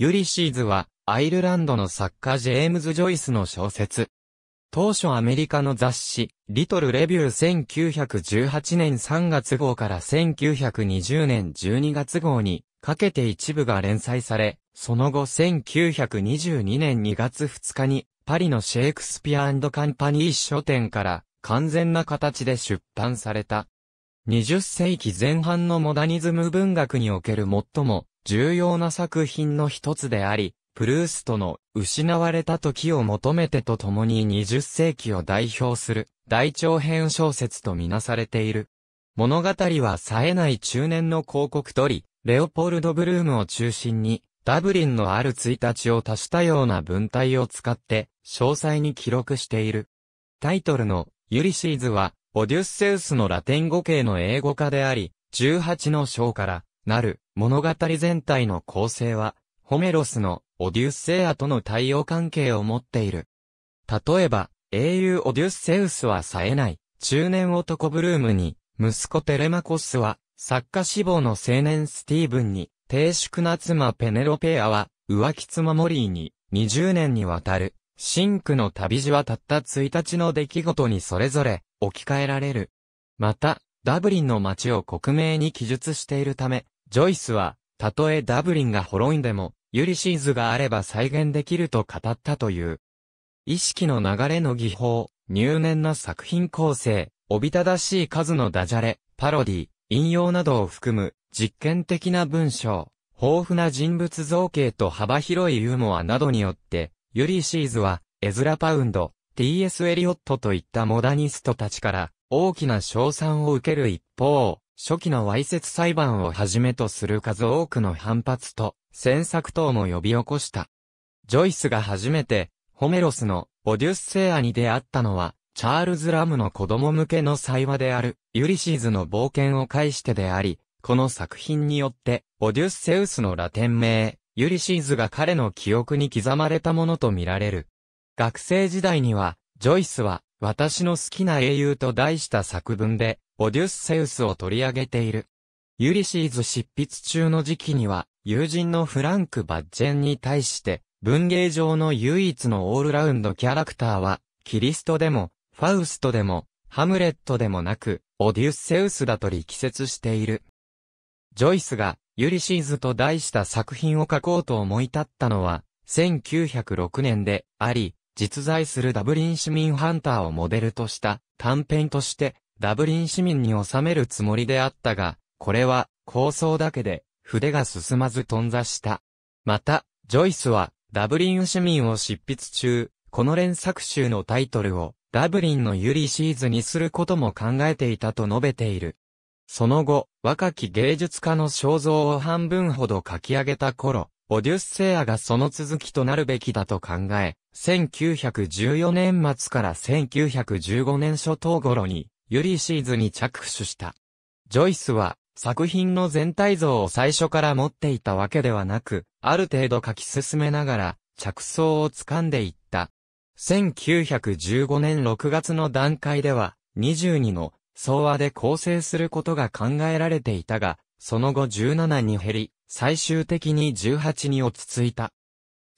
ユリシーズは、アイルランドの作家ジェームズ・ジョイスの小説。当初アメリカの雑誌、リトル・レビュー1918年3月号から1920年12月号にかけて一部が連載され、その後1922年2月2日にパリのシェイクスピアカンパニー書店から完全な形で出版された。20世紀前半のモダニズム文学における最も重要な作品の一つであり、プルーストの失われた時を求めてと共に20世紀を代表する大長編小説とみなされている。物語は冴えない中年の広告取り、レオポルド・ブルームを中心に、ダブリンのある1日を足したような文体を使って、詳細に記録している。タイトルの、ユリシーズは、オデュッセウスのラテン語系の英語化であり、18の章から、なる、物語全体の構成は、ホメロスのオデュッセイアとの対応関係を持っている。例えば、英雄オデュッセウスは冴えない、中年男ブルームに、息子テレマコスは、作家志望の青年スティーブンに、低粛な妻ペネロペアは、浮気妻モリーに、20年にわたる、シンクの旅路はたった1日の出来事にそれぞれ、置き換えられる。また、ダブリンの街を克明に記述しているため、ジョイスは、たとえダブリンが滅んでも、ユリシーズがあれば再現できると語ったという。意識の流れの技法、入念な作品構成、おびただしい数のダジャレ、パロディ、引用などを含む、実験的な文章、豊富な人物造形と幅広いユーモアなどによって、ユリシーズは、エズラ・パウンド、T.S. エリオットといったモダニストたちから、大きな賞賛を受ける一方、初期のわいせつ裁判をはじめとする数多くの反発と、詮索等も呼び起こした。ジョイスが初めて、ホメロスのオデュッセアに出会ったのは、チャールズ・ラムの子供向けの祭話である、ユリシーズの冒険を介してであり、この作品によって、オデュッセウスのラテン名、ユリシーズが彼の記憶に刻まれたものとみられる。学生時代には、ジョイスは、私の好きな英雄と題した作文で、オデュッセウスを取り上げている。ユリシーズ執筆中の時期には、友人のフランク・バッジェンに対して、文芸上の唯一のオールラウンドキャラクターは、キリストでも、ファウストでも、ハムレットでもなく、オデュッセウスだと力説している。ジョイスが、ユリシーズと題した作品を書こうと思い立ったのは、1906年であり、実在するダブリン市民ハンターをモデルとした短編としてダブリン市民に収めるつもりであったが、これは構想だけで筆が進まず頓挫した。また、ジョイスはダブリン市民を執筆中、この連作集のタイトルをダブリンのユリシーズにすることも考えていたと述べている。その後、若き芸術家の肖像を半分ほど書き上げた頃、オデュッセアがその続きとなるべきだと考え、1914年末から1915年初頭頃に、ユリシーズに着手した。ジョイスは、作品の全体像を最初から持っていたわけではなく、ある程度書き進めながら、着想をつかんでいった。1915年6月の段階では、22の総和で構成することが考えられていたが、その後17に減り、最終的に18に落ち着いた。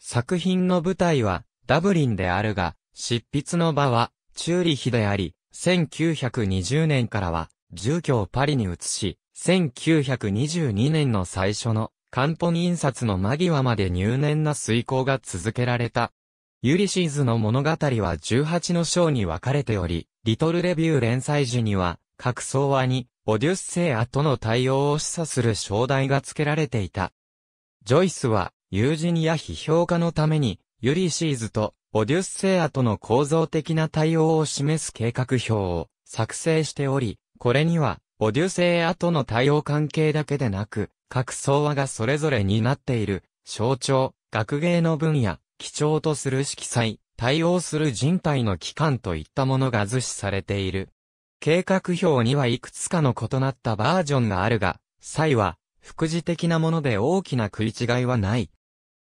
作品の舞台はダブリンであるが、執筆の場はチューリヒであり、1920年からは住居をパリに移し、1922年の最初の漢本印刷の間際まで入念な遂行が続けられた。ユリシーズの物語は18の章に分かれており、リトルレビュー連載時には、各層話にオデュッセイアとの対応を示唆する招題が付けられていた。ジョイスは、友人や批評家のために、ユリシーズとオデュッセイアとの構造的な対応を示す計画表を作成しており、これには、オデュセイアとの対応関係だけでなく、各層話がそれぞれになっている、象徴、学芸の分野、基調とする色彩、対応する人体の機関といったものが図示されている。計画表にはいくつかの異なったバージョンがあるが、際は、副次的なもので大きな食い違いはない。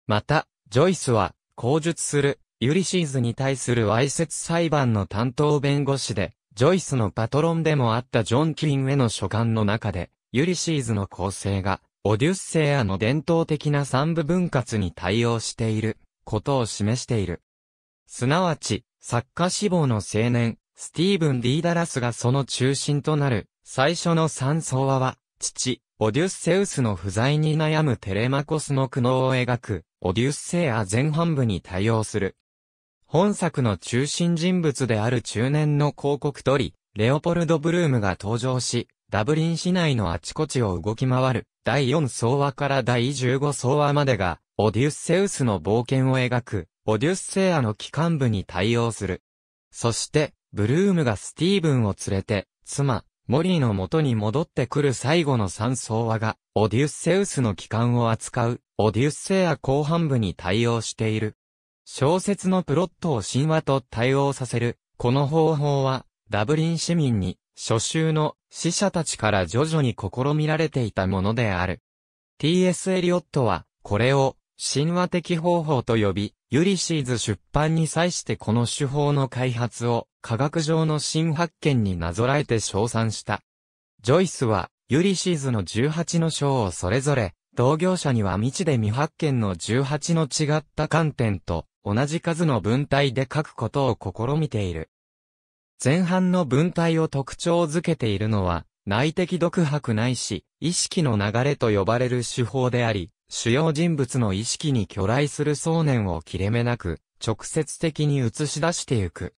また、ジョイスは、口述する、ユリシーズに対する愛説裁判の担当弁護士で、ジョイスのパトロンでもあったジョン・キリンへの書簡の中で、ユリシーズの構成が、オデュッセイアの伝統的な三部分割に対応している、ことを示している。すなわち、作家志望の青年、スティーブン・ディーダラスがその中心となる、最初の三層話は、父、オデュッセウスの不在に悩むテレマコスの苦悩を描く、オデュッセア前半部に対応する。本作の中心人物である中年の広告取り、レオポルド・ブルームが登場し、ダブリン市内のあちこちを動き回る、第4層話から第15層話までが、オデュッセウスの冒険を描く、オデュッセアの機関部に対応する。そして、ブルームがスティーブンを連れて、妻、モリーの元に戻ってくる最後の三層話が、オデュッセウスの帰還を扱う、オデュッセア後半部に対応している。小説のプロットを神話と対応させる、この方法は、ダブリン市民に、初秋の死者たちから徐々に試みられていたものである。T.S. エリオットは、これを、神話的方法と呼び、ユリシーズ出版に際してこの手法の開発を科学上の新発見になぞらえて称賛した。ジョイスは、ユリシーズの18の章をそれぞれ、同業者には未知で未発見の18の違った観点と同じ数の文体で書くことを試みている。前半の文体を特徴づけているのは内的独白ないし意識の流れと呼ばれる手法であり、主要人物の意識に巨来する想念を切れ目なく、直接的に映し出してゆく。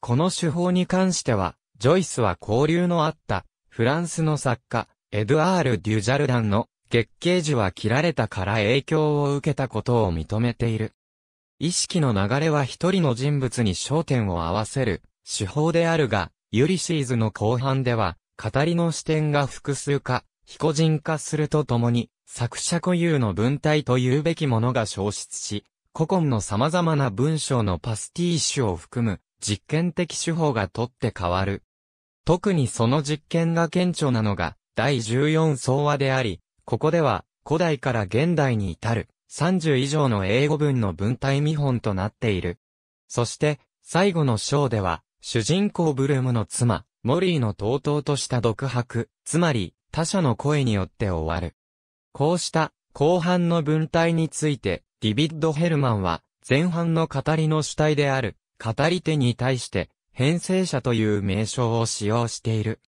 この手法に関しては、ジョイスは交流のあった、フランスの作家、エドアール・デュジャルダンの、月桂樹は切られたから影響を受けたことを認めている。意識の流れは一人の人物に焦点を合わせる手法であるが、ユリシーズの後半では、語りの視点が複数化、非個人化するとともに、作者固有の文体というべきものが消失し、古今の様々な文章のパスティーシュを含む実験的手法がとって変わる。特にその実験が顕著なのが第14相話であり、ここでは古代から現代に至る30以上の英語文の文体見本となっている。そして最後の章では主人公ブルームの妻、モリーのとうとうとした独白、つまり他者の声によって終わる。こうした後半の文体について、ディビッド・ヘルマンは、前半の語りの主体である、語り手に対して、編成者という名称を使用している。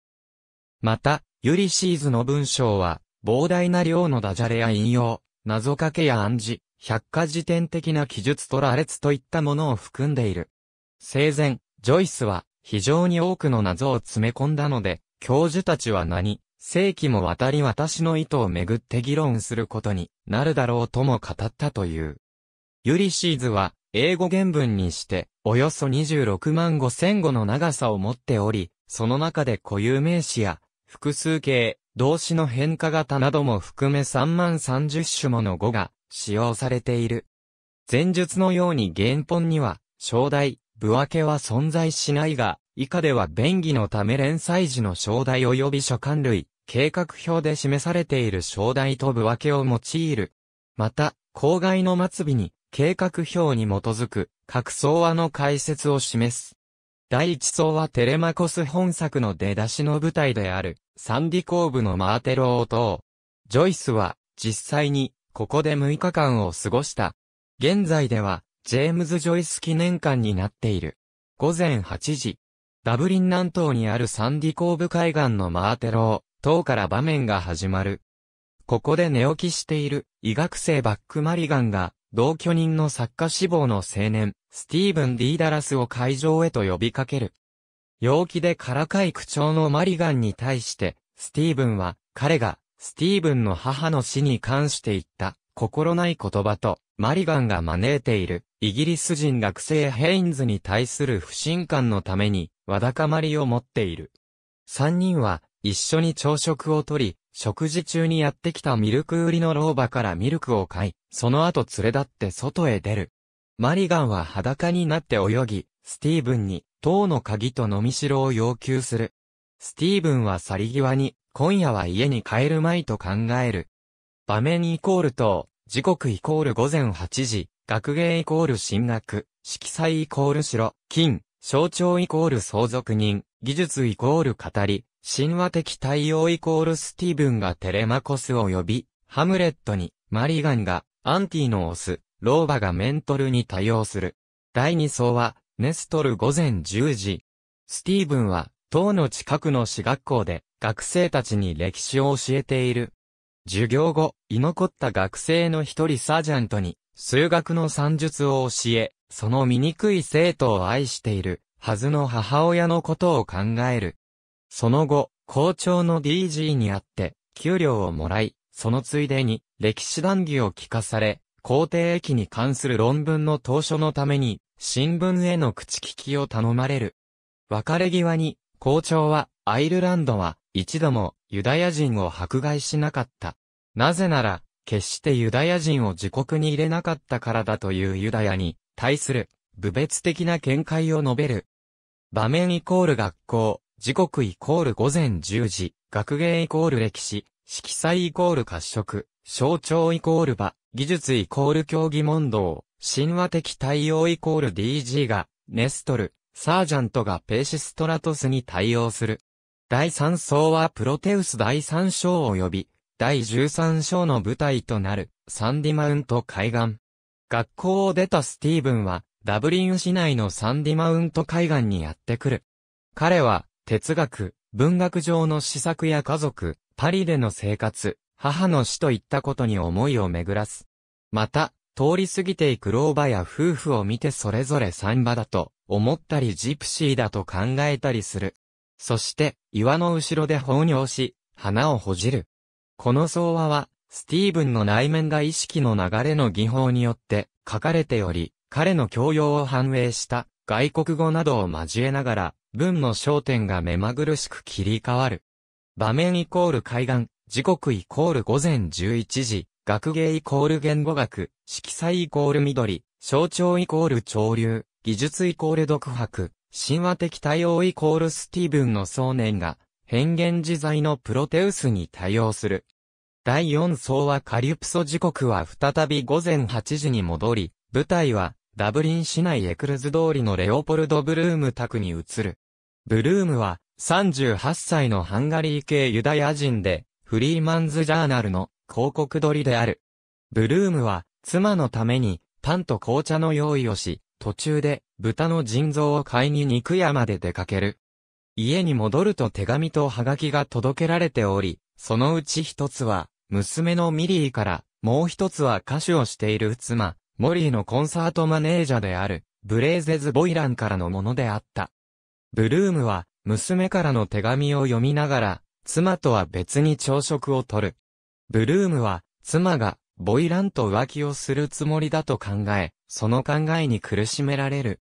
また、ユリシーズの文章は、膨大な量のダジャレや引用、謎かけや暗示、百科事典的な記述と羅列といったものを含んでいる。生前、ジョイスは、非常に多くの謎を詰め込んだので、教授たちは何、世紀も渡り私の意図をめぐって議論することになるだろうとも語ったという。ユリシーズは、英語原文にして、およそ26万5千語の長さを持っており、その中で固有名詞や、複数形、動詞の変化型なども含め3万30種もの語が使用されている。前述のように原本には、正題、部分けは存在しないが、以下では便宜のため連載時の商題及び書簡類、計画表で示されている商題と部分けを用いる。また、公害の末尾に、計画表に基づく、各層話の解説を示す。第一層はテレマコス本作の出だしの舞台である、サンディコーブのマーテロー等。ジョイスは、実際に、ここで6日間を過ごした。現在では、ジェームズ・ジョイス記念館になっている。午前8時、ダブリン南東にあるサンディコーブ海岸のマーテロー、等から場面が始まる。ここで寝起きしている医学生バックマリガンが同居人の作家志望の青年、スティーブン・ディーダラスを会場へと呼びかける。陽気でからかい口調のマリガンに対して、スティーブンは彼がスティーブンの母の死に関して言った心ない言葉と、マリガンが招いているイギリス人学生ヘインズに対する不信感のために、わだかまりを持っている。三人は一緒に朝食をとり、食事中にやってきたミルク売りの老婆からミルクを買い、その後連れ立って外へ出る。マリガンは裸になって泳ぎ、スティーブンに、塔の鍵と飲みしろを要求する。スティーブンは去り際に、今夜は家に帰るまいと考える。場面イコール塔、時刻イコール午前8時、学芸イコール進学、色彩イコール白、金、象徴イコール相続人、技術イコール語り、神話的対応イコールスティーブンがテレマコスを呼び、ハムレットに、マリガンが、アンティのオス、す、ローバがメントルに対応する。第2層は、ネストル午前10時。スティーブンは、塔の近くの私学校で、学生たちに歴史を教えている。授業後、居残った学生の一人サージャントに、数学の算術を教え、その醜い生徒を愛している、はずの母親のことを考える。その後、校長の DG に会って、給料をもらい、そのついでに、歴史談義を聞かされ、皇帝駅に関する論文の当初のために、新聞への口利きを頼まれる。別れ際に、校長は、アイルランドは、一度も、ユダヤ人を迫害しなかった。なぜなら、決してユダヤ人を自国に入れなかったからだというユダヤに対する、部別的な見解を述べる。場面イコール学校、時刻イコール午前10時、学芸イコール歴史、色彩イコール褐色、象徴イコール場、技術イコール競技問答、神話的対応イコール DG が、ネストル、サージャントがペーシストラトスに対応する。第3層はプロテウス第3章及び、第13章の舞台となる、サンディマウント海岸。学校を出たスティーブンは、ダブリン市内のサンディマウント海岸にやってくる。彼は、哲学、文学上の施策や家族、パリでの生活、母の死といったことに思いを巡らす。また、通り過ぎていく老婆や夫婦を見てそれぞれサンバだと思ったりジプシーだと考えたりする。そして、岩の後ろで放尿し、花をほじる。この相話は、スティーブンの内面が意識の流れの技法によって書かれており、彼の教養を反映した外国語などを交えながら、文の焦点が目まぐるしく切り替わる。場面イコール海岸、時刻イコール午前11時、学芸イコール言語学、色彩イコール緑、象徴イコール潮流、技術イコール独白、神話的対応イコールスティーブンの想念が変幻自在のプロテウスに対応する。第4層はカリュプソ時刻は再び午前8時に戻り、舞台はダブリン市内エクルズ通りのレオポルド・ブルーム宅に移る。ブルームは38歳のハンガリー系ユダヤ人で、フリーマンズ・ジャーナルの広告撮りである。ブルームは妻のためにパンと紅茶の用意をし、途中で豚の腎臓を買いに肉屋まで出かける。家に戻ると手紙とハガキが届けられており、そのうち一つは、娘のミリーから、もう一つは歌手をしている妻、モリーのコンサートマネージャーである、ブレーゼズ・ボイランからのものであった。ブルームは、娘からの手紙を読みながら、妻とは別に朝食をとる。ブルームは、妻が、ボイランと浮気をするつもりだと考え、その考えに苦しめられる。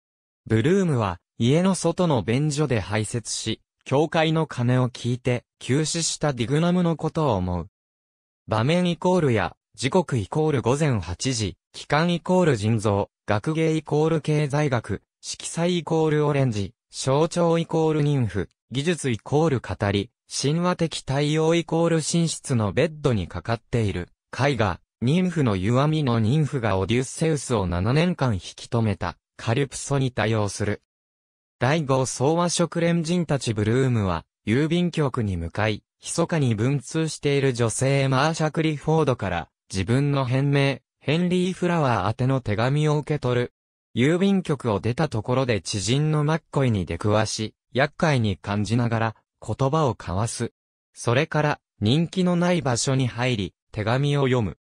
ブルームは、家の外の便所で排泄し、教会の鐘を聞いて、休止したディグナムのことを思う。場面イコールや、時刻イコール午前8時、期間イコール腎臓、学芸イコール経済学、色彩イコールオレンジ、象徴イコール妊婦、技術イコール語り、神話的対応イコール寝室のベッドにかかっている、絵画、妊婦の弱みの妊婦がオデュッセウスを7年間引き止めた、カリュプソに対応する。第5総和食連人たちブルームは、郵便局に向かい、密かに文通している女性マーシャ・クリフォードから、自分の変名、ヘンリー・フラワー宛ての手紙を受け取る。郵便局を出たところで知人のマッコイに出くわし、厄介に感じながら、言葉を交わす。それから、人気のない場所に入り、手紙を読む。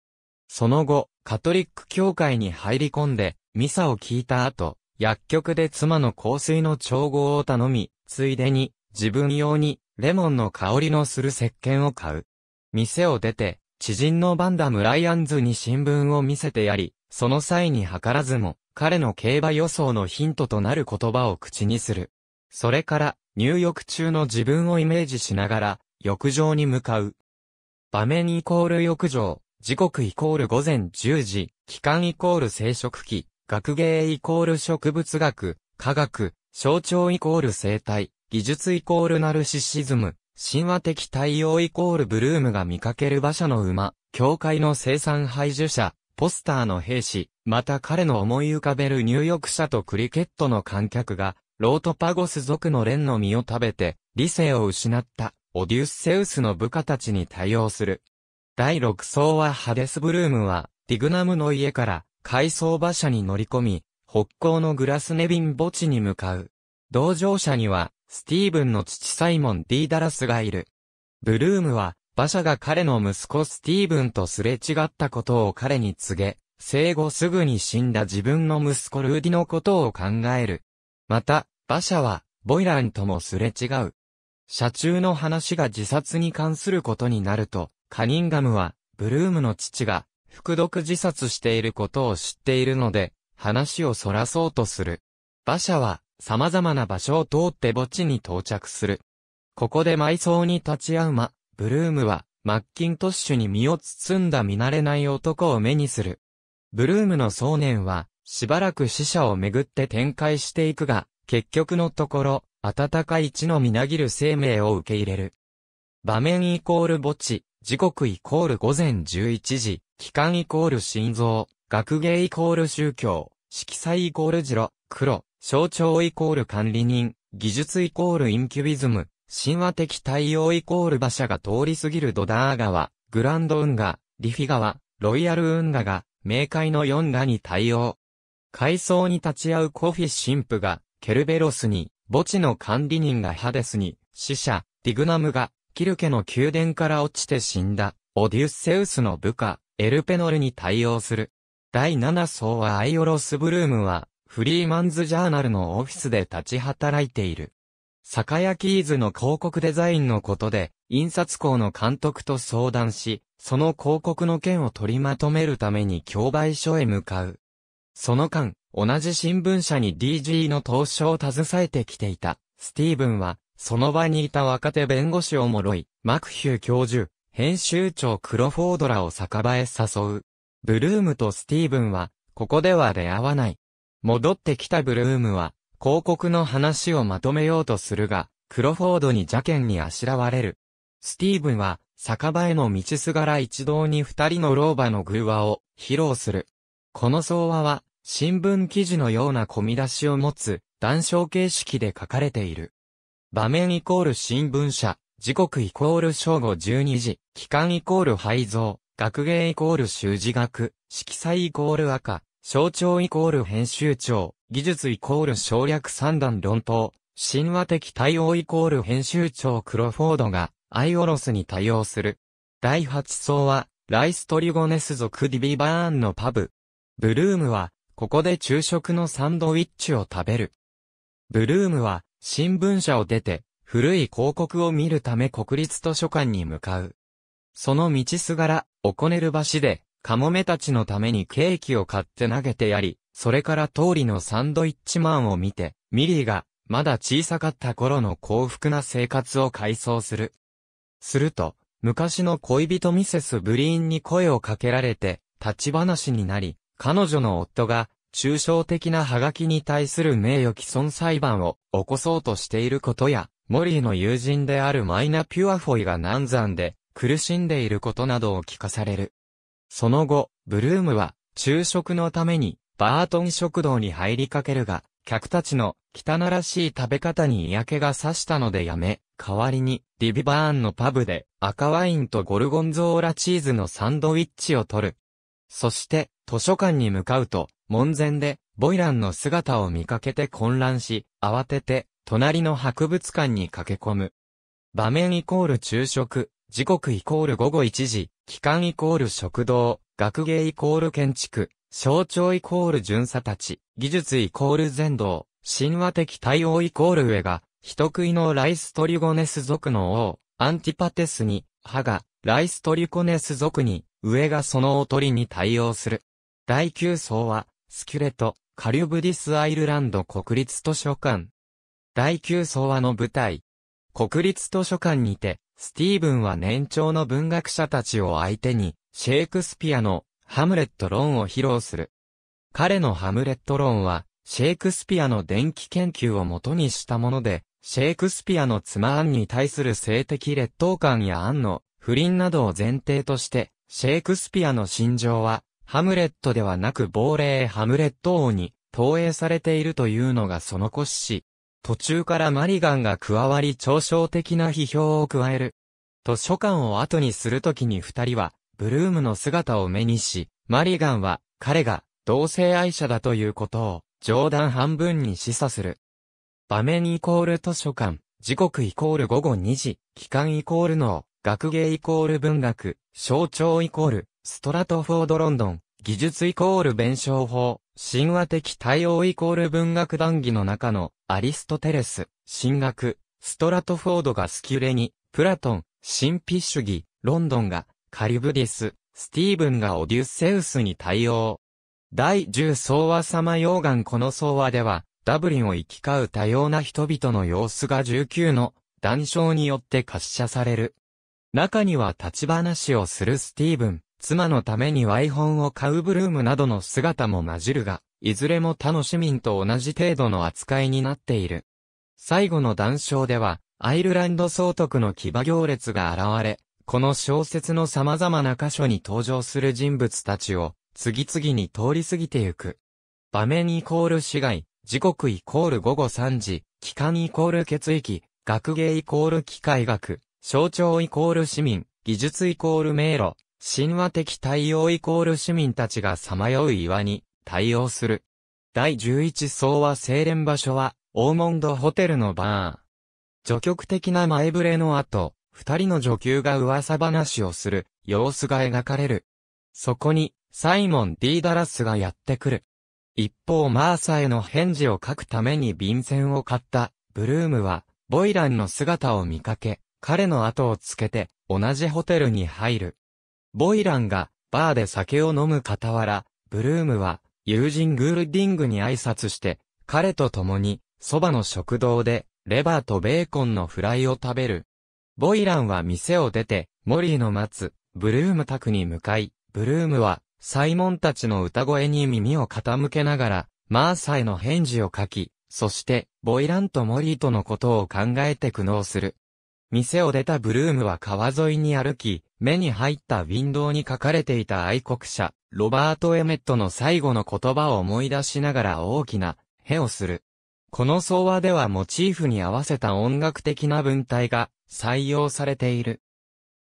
その後、カトリック教会に入り込んで、ミサを聞いた後、薬局で妻の香水の調合を頼み、ついでに、自分用に、レモンの香りのする石鹸を買う。店を出て、知人のバンダムライアンズに新聞を見せてやり、その際に図らずも、彼の競馬予想のヒントとなる言葉を口にする。それから、入浴中の自分をイメージしながら、浴場に向かう。場面イコール浴場、時刻イコール午前10時、期間イコール生殖期、学芸イコール植物学、科学、象徴イコール生態、技術イコールナルシシズム、神話的対応イコールブルームが見かける馬車の馬、教会の生産排除者、ポスターの兵士、また彼の思い浮かべる入浴者とクリケットの観客が、ロートパゴス族の蓮の実を食べて、理性を失った、オデュッセウスの部下たちに対応する。第6層はハデスブルームは、ティグナムの家から、回送馬車に乗り込み、北港のグラスネビン墓地に向かう。同乗者には、スティーブンの父サイモン・ディーダラスがいる。ブルームは、馬車が彼の息子スティーブンとすれ違ったことを彼に告げ、生後すぐに死んだ自分の息子ルーディのことを考える。また、馬車は、ボイランともすれ違う。車中の話が自殺に関することになると、カニンガムは、ブルームの父が、服毒自殺していることを知っているので、話を逸らそうとする。馬車は、様々な場所を通って墓地に到着する。ここで埋葬に立ち会うま。ブルームは、マッキントッシュに身を包んだ見慣れない男を目にする。ブルームの想念は、しばらく死者をめぐって展開していくが、結局のところ、暖かい地のみなぎる生命を受け入れる。場面イコール墓地、時刻イコール午前11時、期間イコール心臓、学芸イコール宗教、色彩イコール白、黒、象徴イコール管理人、技術イコールインキュビズム、神話的対応イコール馬車が通り過ぎるドダー川、グランド運河、リフィ川、ロイヤル運河が、冥界の4河に対応。階層に立ち会うコフィ神父が、ケルベロスに、墓地の管理人がハデスに、死者、ディグナムが、キルケの宮殿から落ちて死んだ、オデュッセウスの部下、エルペノルに対応する。第7層はアイオロス・ブルームは、フリーマンズ・ジャーナルのオフィスで立ち働いている。酒屋キーズの広告デザインのことで、印刷工の監督と相談し、その広告の件を取りまとめるために競売所へ向かう。その間、同じ新聞社に DG の投資を携えてきていた、スティーブンは、その場にいた若手弁護士をもろい、マクヒュー教授、編集長クロフォードらを酒場へ誘う。ブルームとスティーブンは、ここでは出会わない。戻ってきたブルームは、広告の話をまとめようとするが、クロフォードに邪険にあしらわれる。スティーブンは、酒場への道すがら一堂に二人の老婆の偶話を披露する。この相話は、新聞記事のような込み出しを持つ、談笑形式で書かれている。場面イコール新聞社、時刻イコール正午12時、期間イコール配蔵、学芸イコール習字学、色彩イコール赤、象徴イコール編集長、技術イコール省略三段論法、神話的対応イコール編集長クロフォードが、アイオロスに対応する。第8層は、ライストリゴネス族ディビバーンのパブ。ブルームは、ここで昼食のサンドウィッチを食べる。ブルームは、新聞社を出て、古い広告を見るため国立図書館に向かう。その道すがら、おこねる橋で、カモメたちのためにケーキを買って投げてやり、それから通りのサンドイッチマンを見て、ミリーが、まだ小さかった頃の幸福な生活を回想する。すると、昔の恋人ミセス・ブリーンに声をかけられて、立ち話になり、彼女の夫が、抽象的なハガキに対する名誉毀損裁判を起こそうとしていることや、モリーの友人であるマイナ・ピュアフォイが難産で苦しんでいることなどを聞かされる。その後、ブルームは昼食のためにバートン食堂に入りかけるが、客たちの汚らしい食べ方に嫌気がさしたのでやめ、代わりにリビバーンのパブで赤ワインとゴルゴンゾーラチーズのサンドイッチを取る。そして図書館に向かうと門前で、ボイランの姿を見かけて混乱し、慌てて、隣の博物館に駆け込む。場面イコール昼食、時刻イコール午後1時、期間イコール食堂、学芸イコール建築、象徴イコール巡査たち、技術イコール全道、神話的対応イコール上が、人食いのライストリゴネス族の王、アンティパテスに、歯が、ライストリゴコネス族に、上がそのおとりに対応する。第9層は、スキュレト、カリュブディスアイルランド国立図書館。第9層話の舞台。国立図書館にて、スティーブンは年長の文学者たちを相手に、シェイクスピアのハムレット論を披露する。彼のハムレット論は、シェイクスピアの電気研究をもとにしたもので、シェイクスピアの妻アンに対する性的劣等感やアンの不倫などを前提として、シェイクスピアの心情はハムレットではなく亡霊ハムレット王に投影されているというのがその骨子。途中からマリガンが加わり嘲笑的な批評を加える。図書館を後にするときに二人は、ブルームの姿を目にし、マリガンは、彼が、同性愛者だということを、冗談半分に示唆する。場面イコール図書館、時刻イコール午後2時、期間イコールの、学芸イコール文学、象徴イコール、ストラトフォード・ロンドン、技術イコール弁証法、神話的対応イコール文学談義の中のアリストテレス、神学、ストラトフォードがスキュレニ、プラトン、神秘主義、ロンドンがカリブディス、スティーブンがオデュッセウスに対応。第10総和様溶岩この総和では、ダブリンを行き交う多様な人々の様子が19の談笑によって滑車される。中には立ち話をするスティーブン、妻のためにワイホンを買うブルームなどの姿も混じるが、いずれも他の市民と同じ程度の扱いになっている。最後の談笑では、アイルランド総督の騎馬行列が現れ、この小説の様々な箇所に登場する人物たちを、次々に通り過ぎてゆく。場面イコール市街、時刻イコール午後3時、期間イコール血液、学芸イコール機械学、象徴イコール市民、技術イコール迷路、神話的対応イコール市民たちがさまよう岩に対応する。第11層は精錬場所は、オーモンドホテルのバー。序曲的な前触れの後、二人の女給が噂話をする様子が描かれる。そこに、サイモン・ D・ ダラスがやってくる。一方マーサへの返事を書くために便箋を買ったブルームは、ボイランの姿を見かけ、彼の後をつけて、同じホテルに入る。ボイランが、バーで酒を飲む傍ら、ブルームは、友人グールディングに挨拶して、彼と共に、そばの食堂で、レバーとベーコンのフライを食べる。ボイランは店を出て、モリーの待つ、ブルーム宅に向かい、ブルームは、サイモンたちの歌声に耳を傾けながら、マーサへの返事を書き、そして、ボイランとモリーとのことを考えて苦悩する。店を出たブルームは川沿いに歩き、目に入ったウィンドウに書かれていた愛国者、ロバート・エメットの最後の言葉を思い出しながら大きな、へをする。この相話ではモチーフに合わせた音楽的な文体が採用されている。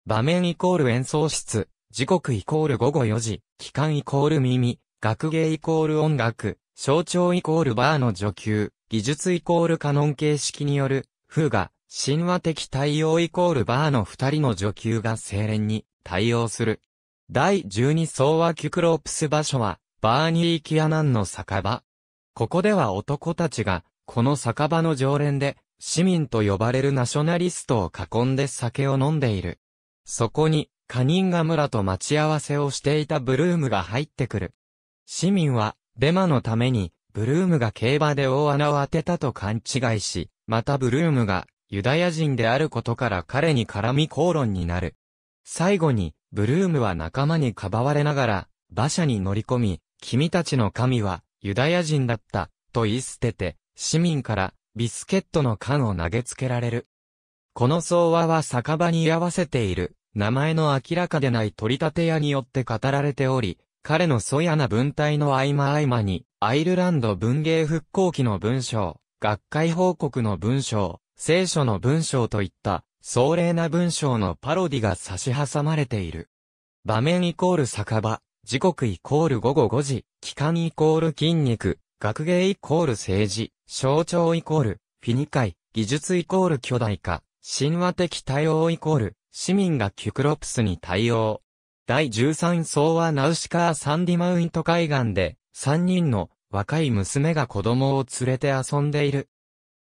場面イコール演奏室、時刻イコール午後4時、期間イコール耳、学芸イコール音楽、象徴イコールバーの助給、技術イコールカノン形式による、風が、神話的対応イコールバーの二人の女給が精錬に対応する。第十二層はキュクロープス場所は、バーニーキアナンの酒場。ここでは男たちが、この酒場の常連で、市民と呼ばれるナショナリストを囲んで酒を飲んでいる。そこに、カニンガ村と待ち合わせをしていたブルームが入ってくる。市民は、デマのために、ブルームが競馬で大穴を当てたと勘違いし、またブルームがユダヤ人であることから彼に絡み口論になる。最後に、ブルームは仲間にかばわれながら、馬車に乗り込み、君たちの神は、ユダヤ人だった、と言い捨てて、市民から、ビスケットの缶を投げつけられる。この相話は酒場に居合わせている、名前の明らかでない取り立て屋によって語られており、彼の素やな文体の合間合間に、アイルランド文芸復興期の文章、学会報告の文章、聖書の文章といった壮麗な文章のパロディが差し挟まれている。場面イコール酒場、時刻イコール午後5時、期間イコール筋肉、学芸イコール政治、象徴イコール、フィニカイ、技術イコール巨大化、神話的対応イコール、市民がキュクロプスに対応。第13層はナウシカーサンディマウント海岸で、3人の若い娘が子供を連れて遊んでいる。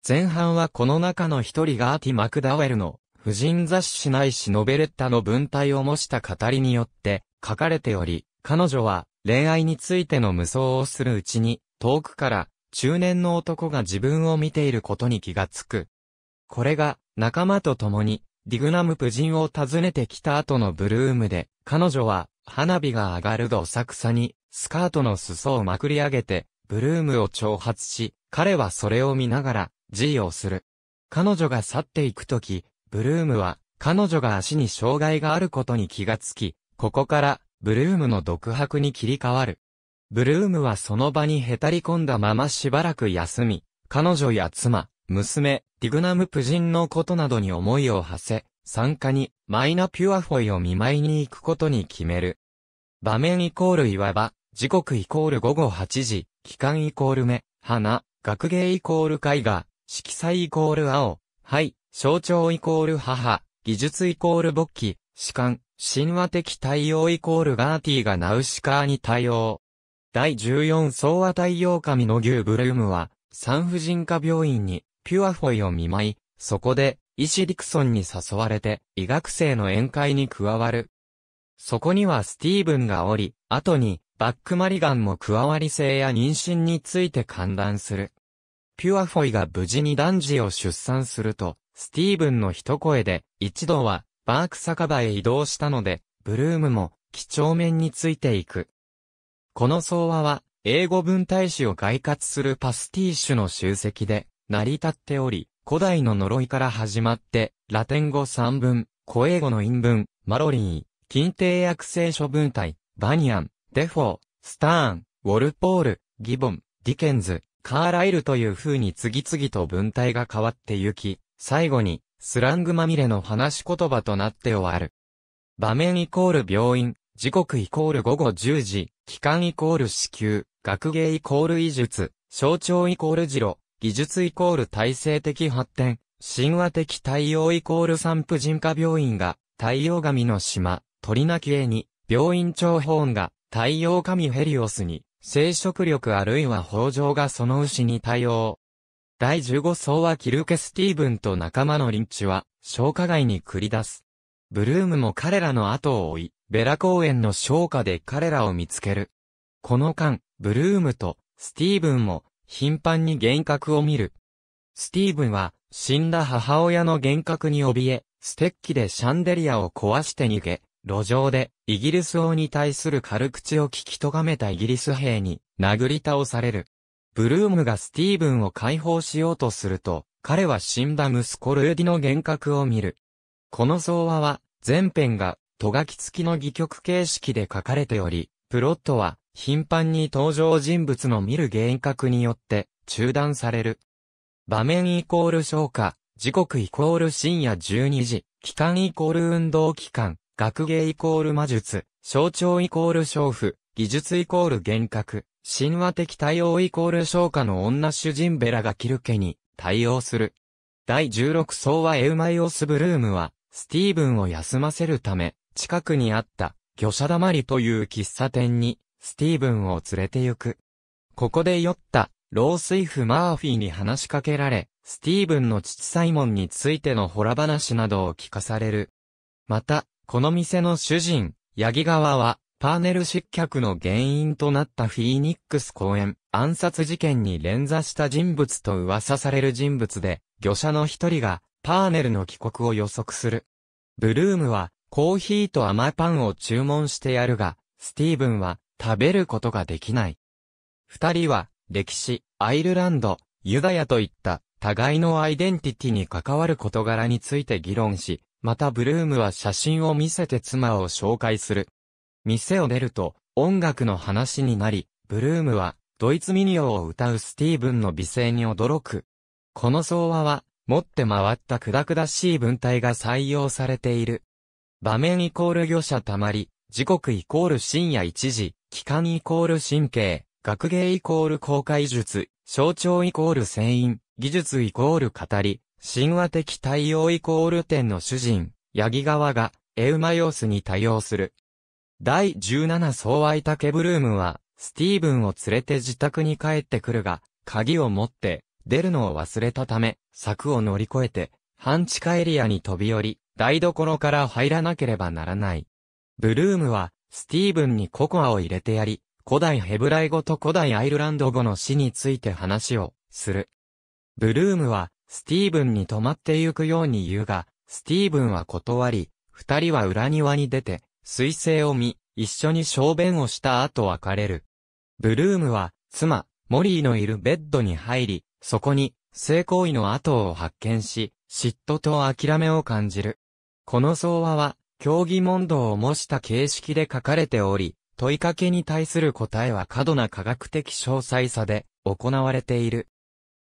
前半はこの中の一人がアーティ・マクダウェルの、婦人雑誌ないしノベレッタの文体を模した語りによって書かれており、彼女は恋愛についての無双をするうちに、遠くから中年の男が自分を見ていることに気がつく。これが仲間と共にディグナム夫人を訪ねてきた後のブルームで、彼女は花火が上がるどさくさにスカートの裾をまくり上げて、ブルームを挑発し、彼はそれを見ながら G をする。彼女が去っていくとき、ブルームは、彼女が足に障害があることに気がつき、ここから、ブルームの独白に切り替わる。ブルームはその場にへたり込んだまましばらく休み、彼女や妻、娘、ディグナム夫人のことなどに思いを馳せ、参加に、マイナ・ピュアフォイを見舞いに行くことに決める。場面イコールいわば、時刻イコール午後8時、期間イコール目、花、学芸イコール絵画、色彩イコール青、灰、象徴イコール母、技術イコール勃起、士官、神話的対応イコールガーティがナウシカーに対応。第14総和太陽神の牛ブルームは、産婦人科病院に、ピュアフォイを見舞い、そこで、医師ディクソンに誘われて、医学生の宴会に加わる。そこにはスティーブンがおり、後に、バックマリガンも加わり性や妊娠について観断する。ピュアフォイが無事に男児を出産すると、スティーブンの一声で、一度は、バーク酒場へ移動したので、ブルームも、几帳面についていく。この相話は、英語文体史を概括するパスティッシュの集積で、成り立っており、古代の呪いから始まって、ラテン語三文、古英語の陰文、マロリー、近帝訳聖書文体、バニアン、デフォー、スターン、ウォルポール、ギボン、ディケンズ、カーライルという風に次々と文体が変わってゆき、最後に、スラングまみれの話し言葉となって終わる。場面イコール病院、時刻イコール午後10時、期間イコール支給、学芸イコール医術、象徴イコール次郎、技術イコール体制的発展、神話的対応イコール産婦人科病院が、太陽神の島、鳥鳴き絵に、病院長ンが、太陽神ヘリオスに、生殖力あるいは豊穣がその牛に対応。第15層はキルケスティーブンと仲間のリンチは、消化外に繰り出す。ブルームも彼らの後を追い、ベラ公園の消化で彼らを見つける。この間、ブルームとスティーブンも頻繁に幻覚を見る。スティーブンは死んだ母親の幻覚に怯え、ステッキでシャンデリアを壊して逃げ、路上で、イギリス王に対する軽口を聞き咎めたイギリス兵に、殴り倒される。ブルームがスティーブンを解放しようとすると、彼は死んだ息子ルーディの幻覚を見る。この相話は、前編が、とがき付きの戯曲形式で書かれており、プロットは、頻繁に登場人物の見る幻覚によって、中断される。場面イコール消化、時刻イコール深夜12時、期間イコール運動期間、学芸イコール魔術、象徴イコール娼婦、技術イコール幻覚、神話的対応イコール昇華の女主人ベラがキルケに対応する。第16層はエウマイオス・ブルームは、スティーブンを休ませるため、近くにあった、魚者だまりという喫茶店に、スティーブンを連れて行く。ここで酔った、老水夫マーフィーに話しかけられ、スティーブンの父サイモンについてのほら話などを聞かされる。また、この店の主人、八木川は、パーネル失脚の原因となったフィーニックス公園暗殺事件に連座した人物と噂される人物で、魚者の一人が、パーネルの帰国を予測する。ブルームは、コーヒーと甘パンを注文してやるが、スティーブンは、食べることができない。二人は、歴史、アイルランド、ユダヤといった、互いのアイデンティティに関わる事柄について議論し、またブルームは写真を見せて妻を紹介する。店を出ると音楽の話になり、ブルームはドイツミニオを歌うスティーブンの美声に驚く。この相話は持って回ったくだくだしい文体が採用されている。場面イコール魚者たまり、時刻イコール深夜一時、期間イコール神経、学芸イコール公開術、象徴イコール船員、技術イコール語り、神話的対応イコール天の主人、ヤギ川が、エウマヨースに対応する。第17相愛竹ブルームは、スティーブンを連れて自宅に帰ってくるが、鍵を持って、出るのを忘れたため、柵を乗り越えて、半地下エリアに飛び降り、台所から入らなければならない。ブルームは、スティーブンにココアを入れてやり、古代ヘブライ語と古代アイルランド語の詩について話をする。ブルームは、スティーブンに泊まってゆくように言うが、スティーブンは断り、二人は裏庭に出て、水星を見、一緒に小便をした後別れる。ブルームは、妻、モリーのいるベッドに入り、そこに、性行為の後を発見し、嫉妬と諦めを感じる。この相話は、競技問答を模した形式で書かれており、問いかけに対する答えは過度な科学的詳細さで行われている。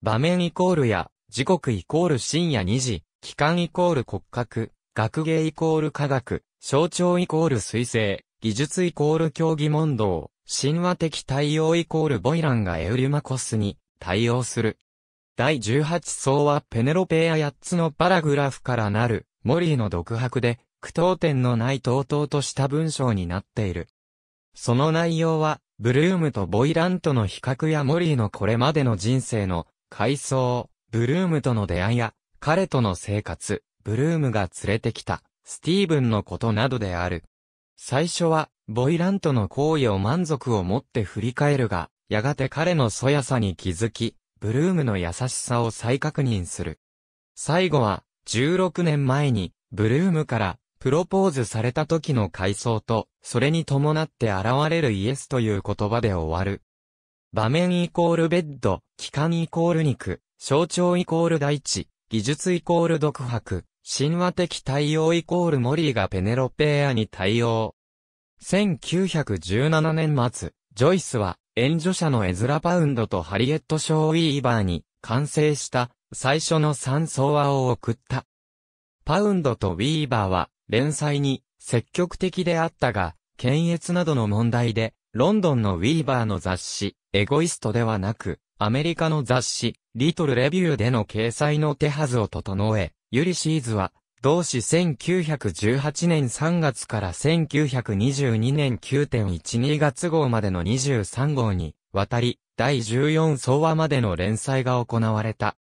場面イコールや時刻イコール深夜2時、期間イコール骨格、学芸イコール科学、象徴イコール彗星、技術イコール競技問答、神話的対応イコールボイランがエウリュマコスに対応する。第18層はペネロペア8つのパラグラフからなる、モリーの独白で、苦闘点のないとうとうとした文章になっている。その内容は、ブルームとボイランとの比較やモリーのこれまでの人生の、回想、ブルームとの出会いや、彼との生活、ブルームが連れてきた、スティーブンのことなどである。最初は、ボイラントの行為を満足を持って振り返るが、やがて彼のそやさに気づき、ブルームの優しさを再確認する。最後は、16年前に、ブルームから、プロポーズされた時の回想と、それに伴って現れるイエスという言葉で終わる。場面イコールベッド、期間イコール肉、象徴イコール大地、技術イコール独白、神話的対応イコールモリーがペネロペアに対応。1917年末、ジョイスは、援助者のエズラ・パウンドとハリエット・ショーウィーバーに、完成した、最初の3相話を送った。パウンドとウィーバーは、連載に、積極的であったが、検閲などの問題で、ロンドンのウィーバーの雑誌、エゴイストではなく、アメリカの雑誌、リトルレビューでの掲載の手はずを整え、ユリシーズは、同誌1918年3月から1922年9.12月号までの23号に、渡り、第14相話までの連載が行われた。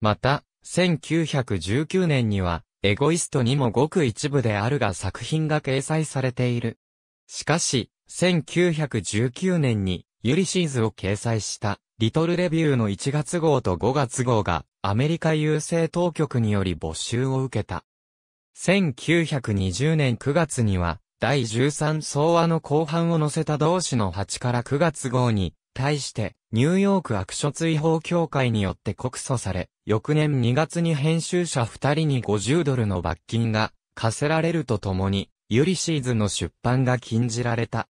また、1919年には、エゴイストにもごく一部であるが作品が掲載されている。しかし、1919年にユリシーズを掲載したリトルレビューの1月号と5月号がアメリカ郵政当局により募集を受けた。1920年9月には第13総話の後半を載せた同志の8から9月号に対してニューヨーク悪書追放協会によって告訴され、翌年2月に編集者2人に50ドルの罰金が課せられるとともに、ユリシーズの出版が禁じられた。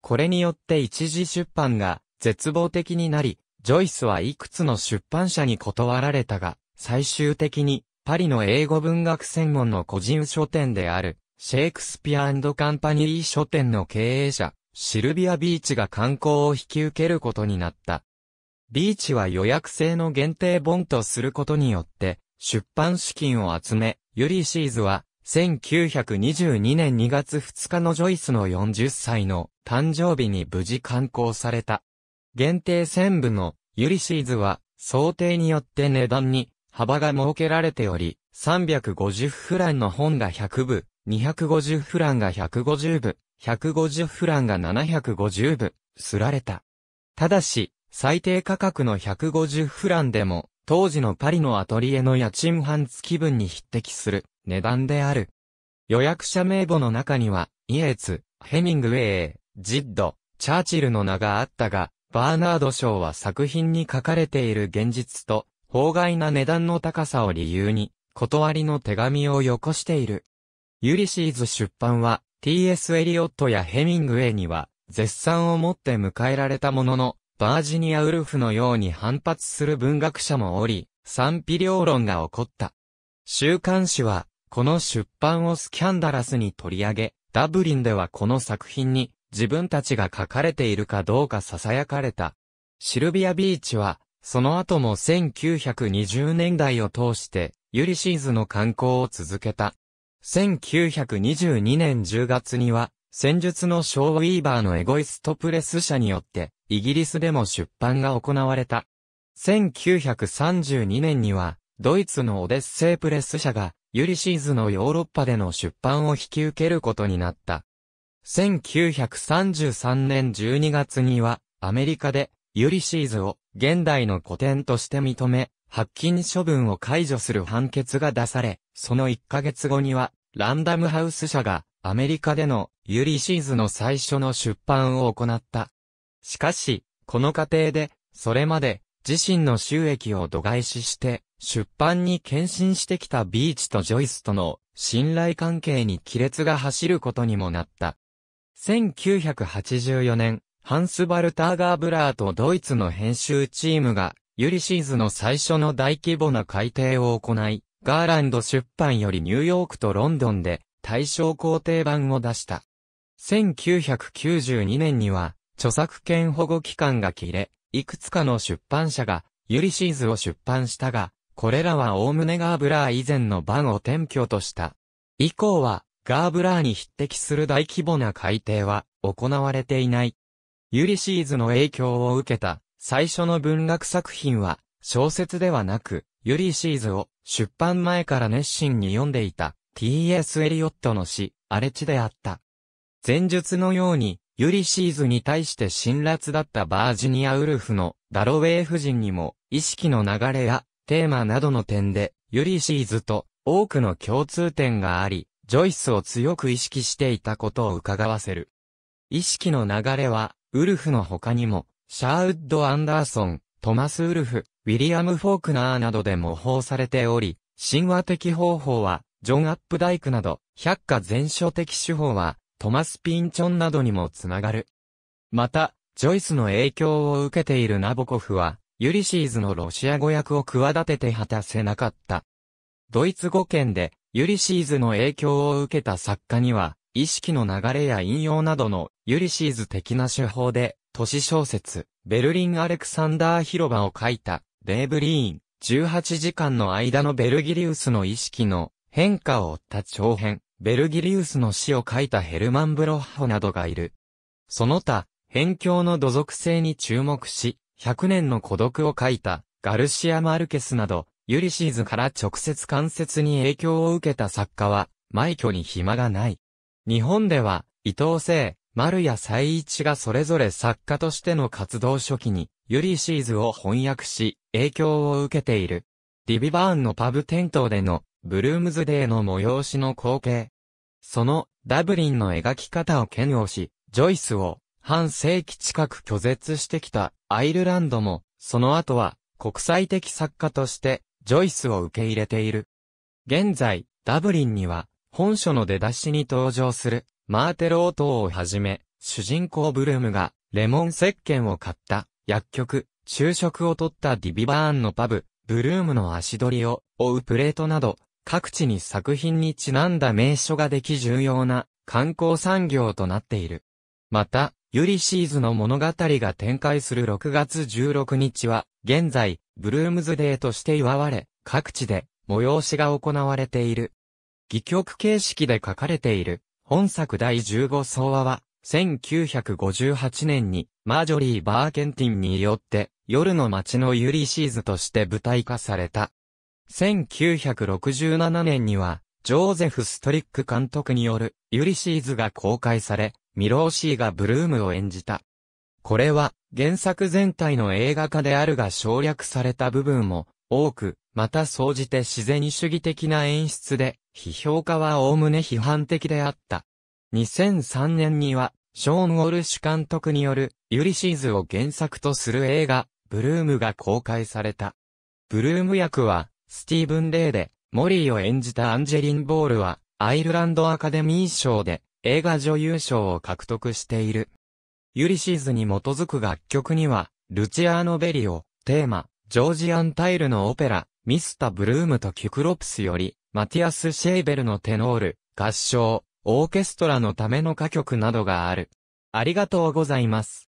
これによって一時出版が絶望的になり、ジョイスはいくつの出版社に断られたが、最終的にパリの英語文学専門の個人書店である、シェイクスピアカンパニー書店の経営者、シルビア・ビーチが観光を引き受けることになった。ビーチは予約制の限定本とすることによって、出版資金を集め、ユリシーズは1922年2月2日のジョイスの40歳の誕生日に無事刊行された。限定1000部のユリシーズは想定によって値段に幅が設けられており、350フランの本が100部、250フランが150部、150フランが750部、すられた。ただし、最低価格の150フランでも、当時のパリのアトリエの家賃半月分に匹敵する値段である。予約者名簿の中には、イエツ、ヘミングウェイ、ジッド、チャーチルの名があったが、バーナード賞は作品に書かれている現実と、法外な値段の高さを理由に、断りの手紙をよこしている。ユリシーズ出版は、T.S. エリオットやヘミングウェイには、絶賛をもって迎えられたものの、バージニア・ウルフのように反発する文学者もおり、賛否両論が起こった。週刊誌は、この出版をスキャンダラスに取り上げ、ダブリンではこの作品に自分たちが書かれているかどうか囁かれた。シルビア・ビーチは、その後も1920年代を通して、ユリシーズの観光を続けた。1922年10月には、戦術のショーウィーバーのエゴイストプレス社によって、イギリスでも出版が行われた。1932年には、ドイツのオデッセイプレス社が、ユリシーズのヨーロッパでの出版を引き受けることになった。1933年12月には、アメリカで、ユリシーズを現代の古典として認め、発禁処分を解除する判決が出され、その1ヶ月後には、ランダムハウス社がアメリカでのユリシーズの最初の出版を行った。しかし、この過程で、それまで自身の収益を度外視して、出版に献身してきたビーチとジョイスとの信頼関係に亀裂が走ることにもなった。1984年、ハンス・バルターガー・ブラーとドイツの編集チームが、ユリシーズの最初の大規模な改訂を行い、ガーランド出版よりニューヨークとロンドンで対象工程版を出した。1992年には、著作権保護期間が切れ、いくつかの出版社が、ユリシーズを出版したが、これらはおおむねガーブラー以前の版を転居とした。以降は、ガーブラーに匹敵する大規模な改定は行われていない。ユリシーズの影響を受けた最初の文学作品は小説ではなく、ユリシーズを出版前から熱心に読んでいた T.S. エリオットの詩、荒れ地であった。前述のように、ユリシーズに対して辛辣だったバージニア・ウルフのダロウェイ夫人にも意識の流れやテーマなどの点でユリシーズと多くの共通点があり、ジョイスを強く意識していたことを伺わせる。意識の流れは、ウルフの他にも、シャーウッド・アンダーソン、トマス・ウルフ、ウィリアム・フォークナーなどで模倣されており、神話的方法は、ジョン・アップダイクなど、百科全書的手法は、トマス・ピンチョンなどにもつながる。また、ジョイスの影響を受けているナボコフは、ユリシーズのロシア語訳を企てて果たせなかった。ドイツ語圏で、ユリシーズの影響を受けた作家には、意識の流れや引用などのユリシーズ的な手法で、都市小説、ベルリン・アレクサンダー広場を書いた、デーブリーン、18時間の間のベルギリウスの意識の変化を追った長編、ベルギリウスの詩を書いたヘルマン・ブロッホなどがいる。その他、辺境の土属性に注目し、百年の孤独を書いた、ガルシア・マルケスなど、ユリシーズから直接間接に影響を受けた作家は、埋挙に暇がない。日本では、伊藤聖、丸や最一がそれぞれ作家としての活動初期に、ユリシーズを翻訳し、影響を受けている。ディビバーンのパブ店頭でのブルームズデーの催しの光景。その、ダブリンの描き方を兼用し、ジョイスを、半世紀近く拒絶してきたアイルランドも、その後は、国際的作家として、ジョイスを受け入れている。現在、ダブリンには、本書の出だしに登場する、マーテロー島をはじめ、主人公ブルームが、レモン石鹸を買った、薬局、昼食を取ったディビバーンのパブ、ブルームの足取りを追うプレートなど、各地に作品にちなんだ名所ができ重要な観光産業となっている。また、ユリシーズの物語が展開する6月16日は、現在、ブルームズデーとして祝われ、各地で催しが行われている。戯曲形式で書かれている、本作第15相話は、1958年に、マージョリー・バーケンティンによって、夜の街のユリシーズとして舞台化された。1967年には、ジョーゼフ・ストリック監督による、ユリシーズが公開され、ミローシーがブルームを演じた。これは、原作全体の映画化であるが省略された部分も、多く、また総じて自然主義的な演出で、批評家はおおむね批判的であった。2003年には、ショーン・ウォルシュ監督による、ユリシーズを原作とする映画、ブルームが公開された。ブルーム役は、スティーブン・レイで、モリーを演じたアンジェリン・ボールは、アイルランドアカデミー賞で、映画女優賞を獲得している。ユリシーズに基づく楽曲には、ルチアーノ・ベリオ、テーマ、ジョージ・アン・タイルのオペラ、ミスタ・ブルームとキュクロプスより、マティアス・シェイベルのテノール、合唱、オーケストラのための歌曲などがある。ありがとうございます。